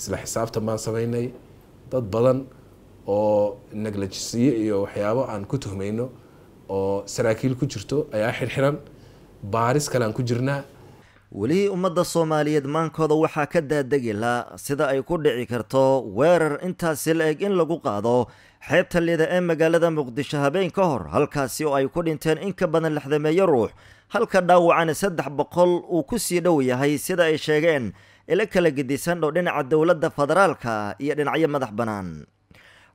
isla xisaabtan baan samaynay dad badan oo neglajisiye iyo waxyaabo aan ku tuhmayno oo saraakiil ku jirto ayaa xirxiran baaris kale aan ku jirnaa weli ummadda soomaaliyeed maankooda waxaa ka daadegi la sida ay ku dhici karto weerar intaasi la-eg in lagu qaado xeebta lida ee magaalada muqdisho habeen ka hor halkaasi oo ay ku dhinteen in ka badan lixdameeyo ruux halka dhaawacana saddex boqol uu ku sii dhow yahay sida ay sheegeen ila kala gedisan dhow dhinaca dowladda federaalka iyo dhinacyo madax bannaan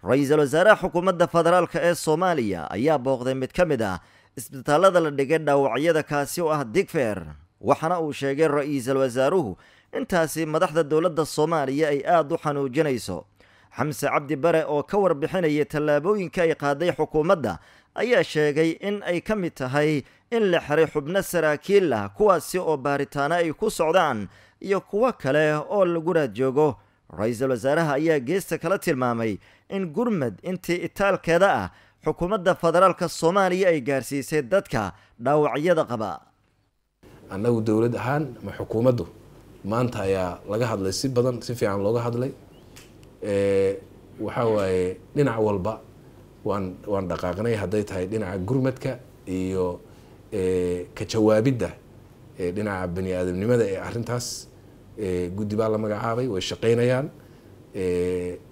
ra-iisul wasaaraha xukuumadda federaalka ee soomaaliya ayaa booqday mid ka mid ah isbitaalada la dhigay dhaawacyada kaasi oo ah digfeer waxaana uu sheegay ra-iisul wasaaruhu intaasi madaxda dowladda soomaaliya ay aada u xanuujinayso xamse cabdi bare oo ka warbixinaya tallaabooyinka ay qaaday xukuumadda ayaa sheegay in ay ka mid tahay in la xiray xubno saraakiil ah kuwaasi oo baaritaano ay ku socdaan iyo kuwo kale oo lagu raad joogo ra-iisul wasaaraha ayaa geesta kala tilmaamay in gurmad intii itaalkeeda ah xukuumadda federaalka soomaaliya ay gaarsiisay dadka dhaawacyada qaba annagu dowlad ahaan ama xukuumaddu maanta ayaa laga hadlay si badan si fiican looga hadlay Eh, waxaa waaye dhinac walba waan waan dhaqaaqnay hadday tahay dhinaca gurmadka iyo eh, ka jawaabidda eh, dhinaca bani aadamnimada ee arintaas guddi baa la magacaabay way shaqaynayaan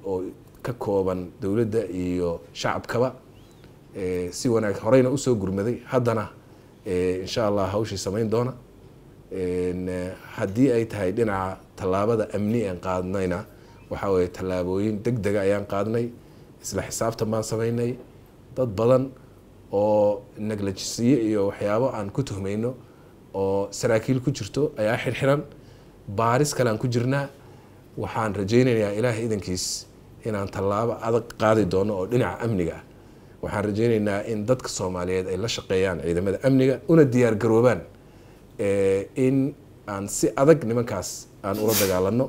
oo ka kooban dowladda iyo shacabkaba si wanaag horeyna usoo gurmaday haddana insha allah hawshii samayn doona haddii ay tahay dhinaca tallaabada amni aan qaadnayna waxaweye tallaabooyin deg dega ayaan qaadnay isla xisaabtan baan samaynay dad badan oo neglajisiye iyo waxyaabo aan ku tuhmayno oo saraakiil ku jirto ayaa xirxiran baaris kalean ku jirnaa waxaan rajeynayaa ilaahay idankiis inaan tallaabo adag qaadi doono oo dhinaca amniga ah waxaan rajeyneynaa in dadka soomaaliyeed ay la shaqeeyaan ciidamada amniga una diyaargaroobaan eh, in aan si adag nimankaas aan ula dagaalano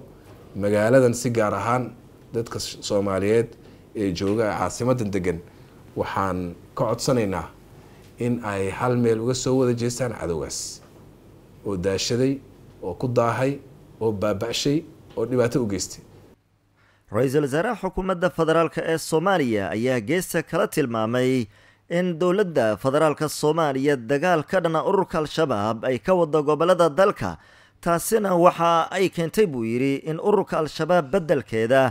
magaaladan si gaar ahaan dadka soomaaliyeed ee jooga caasimadan degan waxaan ka codsanaynaa in ay hal meel uga soo wada jeestaan cadowgaas oo daashaday oo ku daahay oo baaba oo dhibaato u geystay ra-iisul wasaaraha xukuumadda federaalk ee soomaaliya ayaa geesta kala tilmaamay in dowladda federaalka soomaaliya dagaal ka dhana ururka al-shabaab ay ka wado gobolada dalka taasina waxa ay keentay buu yidhi in ururka al-shabaab beddelkeeda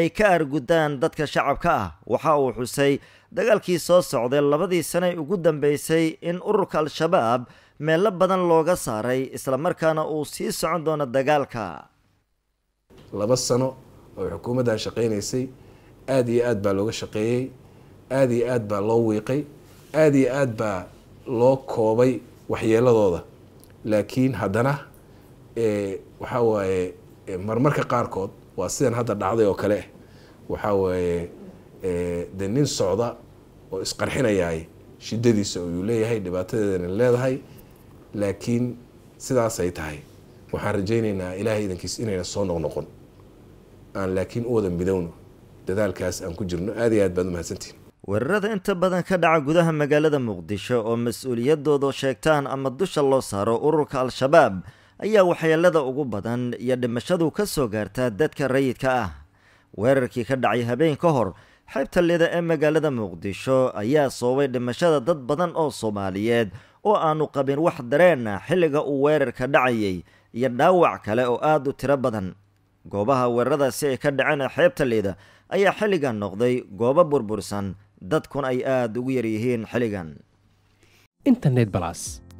ay ka argudaan dadka shacabka ah waxa uu xusay dagaalkii soo socday labadii saney ugu dambeysay in ururka al-shabaab meelo badan looga saaray islamarkaana uu sii socon doono dagaalka laba sano oo xukuumaddan shaqaynaysay aada iyo aad baa looga shaqeeyey aada iyo aad baa loo wiiqay aada iyo aad baa loo koobay waxyeeladooda laakiin haddana Eh, waxaa eh, marmarka qaarkood waa sidan hadda dhacday oo kale waxaa eh, de nin socda oo isqarxinayaay shidadiisa oyuu leeyahay dhibaatadeedana leedahay laakiin sidaasay tahay waxaan rajaynaynaa ilaahay idankiis inayna soo noqnoqon aan laakiin u wada midowno dadaalkaas aan ku jirno aad iyo aad baad umahadsantihin weerarada inta badan ka dhaca gudaha magaalada muqdisho oo mas-uuliyadooda sheegtaan ama dusha loo saaro ururka al-shabaab ayaa waxyeelada ugu badan iyo dhimashadu ka soo gaartaa dadka rayidka ah weerarkii ka dhacay habeen ka hor xeebta lida ee magaalada muqdisho ayaa soobay dhimashada dad badan oo soomaaliyeed oo aanu qabin wax dareenna ah xilliga uu weerarka dhacayay iyo dhaawac kale oo aada u tiro badan goobaha weeraradaasi ay ka dhaceen xeebta lida ayaa xilligan noqday goobo burbursan dadkuna ay aada ugu yaryihiin xilligan